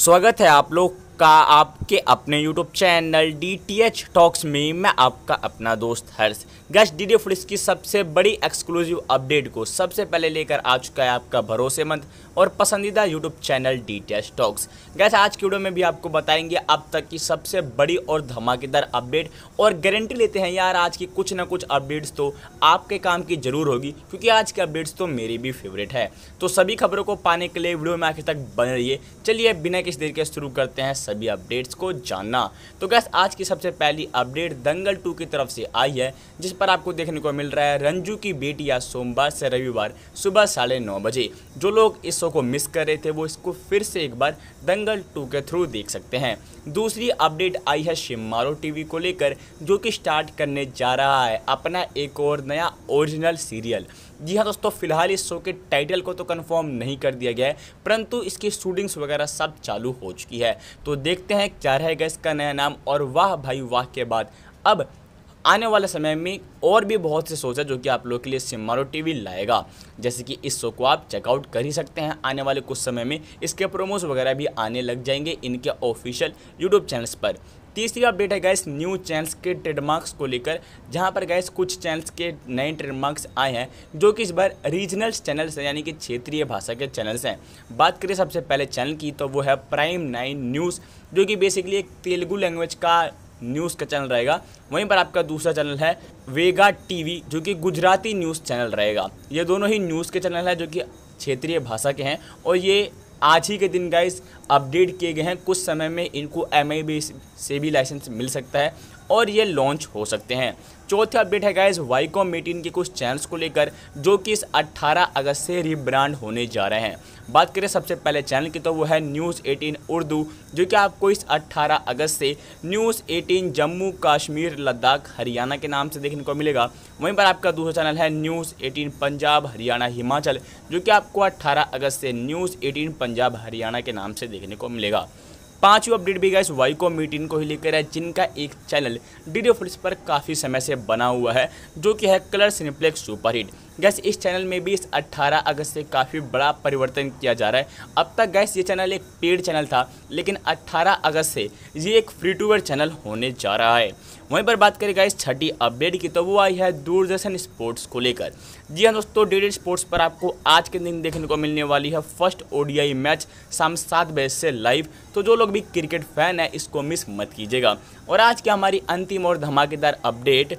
स्वागत है आप लोग का आप आपके अपने YouTube channel D T H talks में मैं आपका अपना दोस्त Harsh guys D D foods की सबसे बड़ी एक्सक्लूसिव अपडेट को सबसे पहले लेकर आ चुका है आपका भरोसेमंद और पसंदीदा YouTube channel D T H talks guys आज की वीडियो में भी आपको बताएंगे अब तक की सबसे बड़ी और धमाकेदार अपडेट और गारंटी लेते हैं यार आज की कुछ ना कुछ अपडेट्स तो आपके काम की जरूर होगी क्योंकि आज की अपडेट्स तो मेरी भी फेवरेट है तो सभी खबरों को पाने के लिए वीडियो में आखिर तक बने रहिए चलिए बिना किसी देर के शुरू करते हैं सभी अपडेट्स को जानना तो गैस आज की सबसे पहली अपडेट दंगल टू की तरफ से आई है जिस पर आपको देखने को मिल रहा है रंजू की बेटी या सोमवार से रविवार सुबह साढ़े नौ बजे जो लोग इस शो को मिस कर रहे थे वो इसको फिर से एक बार दंगल टू के थ्रू देख सकते हैं दूसरी अपडेट आई है शिमारो टी को लेकर जो कि स्टार्ट करने जा रहा है अपना एक और नया ओरिजिनल सीरियल जी हाँ दोस्तों फिलहाल इस शो के टाइटल को तो कन्फर्म नहीं कर दिया गया है परंतु इसकी शूटिंग्स वगैरह सब चालू हो चुकी है तो देखते हैं क्या रहेगा इसका नया नाम और वाह भाई वाह के बाद अब आने वाले समय में और भी बहुत से शोज है जो कि आप लोग के लिए सिमारो टीवी लाएगा जैसे कि इस शो को आप चेकआउट कर ही सकते हैं आने वाले कुछ समय में इसके प्रोमोस वगैरह भी आने लग जाएंगे इनके ऑफिशियल यूट्यूब चैनल्स पर तीसरी अपडेट है गैस न्यू चैनल्स के ट्रेडमार्क्स को लेकर जहां पर गैस कुछ चैनल्स के नए ट्रेडमार्क्स आए हैं जो कि इस बार रीजनल चैनल्स हैं यानी कि क्षेत्रीय भाषा के चैनल्स हैं बात करें सबसे पहले चैनल की तो वो है प्राइम नाइन न्यूज़ जो कि बेसिकली एक तेलुगु लैंग्वेज का न्यूज़ का चैनल रहेगा वहीं पर आपका दूसरा चैनल है वेगा टी जो कि गुजराती न्यूज़ चैनल रहेगा ये दोनों ही न्यूज़ के चैनल हैं जो कि क्षेत्रीय भाषा के हैं और ये आज ही के दिन गाइस अपडेट किए गए हैं कुछ समय में इनको एम से भी लाइसेंस मिल सकता है और ये लॉन्च हो सकते हैं चौथा अपडेट है गाइज वाईकॉम मीटिंग के कुछ चैनल्स को लेकर जो कि इस 18 अगस्त से रिब्रांड होने जा रहे हैं बात करें सबसे पहले चैनल की तो वो है न्यूज़ 18 उर्दू जो कि आपको इस 18 अगस्त से न्यूज़ 18 जम्मू कश्मीर लद्दाख हरियाणा के नाम से देखने को मिलेगा वहीं पर आपका दूसरा चैनल है न्यूज़ एटीन पंजाब हरियाणा हिमाचल जो कि आपको अट्ठारह अगस्त से न्यूज़ एटीन पंजाब हरियाणा के नाम से देखने को मिलेगा पांचवी अपडेट भी गाइस वाइको मीटिंग को ही लेकर है जिनका एक चैनल डी पर काफ़ी समय से बना हुआ है जो कि है कलर सिनेप्लेक्स सुपरहिट गैस इस चैनल में भी इस 18 अगस्त से काफ़ी बड़ा परिवर्तन किया जा रहा है अब तक गैस ये चैनल एक पेड चैनल था लेकिन 18 अगस्त से ये एक फ्री टू चैनल होने जा रहा है वहीं पर बात करें गैस छठी अपडेट की तो वो आई है दूरदर्शन स्पोर्ट्स को लेकर जी हाँ दोस्तों डी स्पोर्ट्स पर आपको आज के दिन देखने को मिलने वाली है फर्स्ट ओ मैच शाम सात बजे से लाइव तो जो लोग भी क्रिकेट फैन है इसको मिस मत कीजिएगा और आज की हमारी अंतिम और धमाकेदार update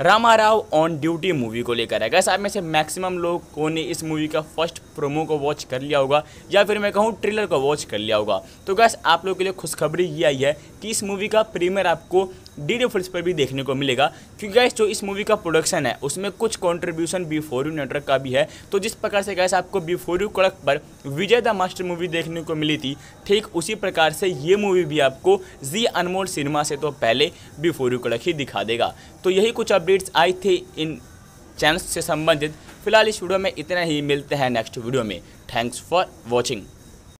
Rama Rao on duty movie को लेकर है कैसे आप में से मैक्सिमम लोगों ने इस मूवी का फर्स्ट प्रोमो को वॉच कर लिया होगा या फिर मैं कहूँ ट्रेलर को वॉच कर लिया होगा तो गैस आप लोगों के लिए खुशखबरी ये आई है कि इस मूवी का प्रीमियर आपको डी डी पर भी देखने को मिलेगा क्योंकि गैस जो इस मूवी का प्रोडक्शन है उसमें कुछ कॉन्ट्रीब्यूशन बिफोर यू नेटवर्क का भी है तो जिस प्रकार से गैस आपको बिफोर यू कड़क पर विजय द मास्टर मूवी देखने को मिली थी ठीक उसी प्रकार से ये मूवी भी आपको जी अनमोल सिनेमा से तो पहले बिफोर यू कड़क ही दिखा देगा तो यही कुछ अब अपडेट्स आई थी इन चैनल से संबंधित फिलहाल इस वीडियो में इतना ही मिलते हैं नेक्स्ट वीडियो में थैंक्स फॉर वॉचिंग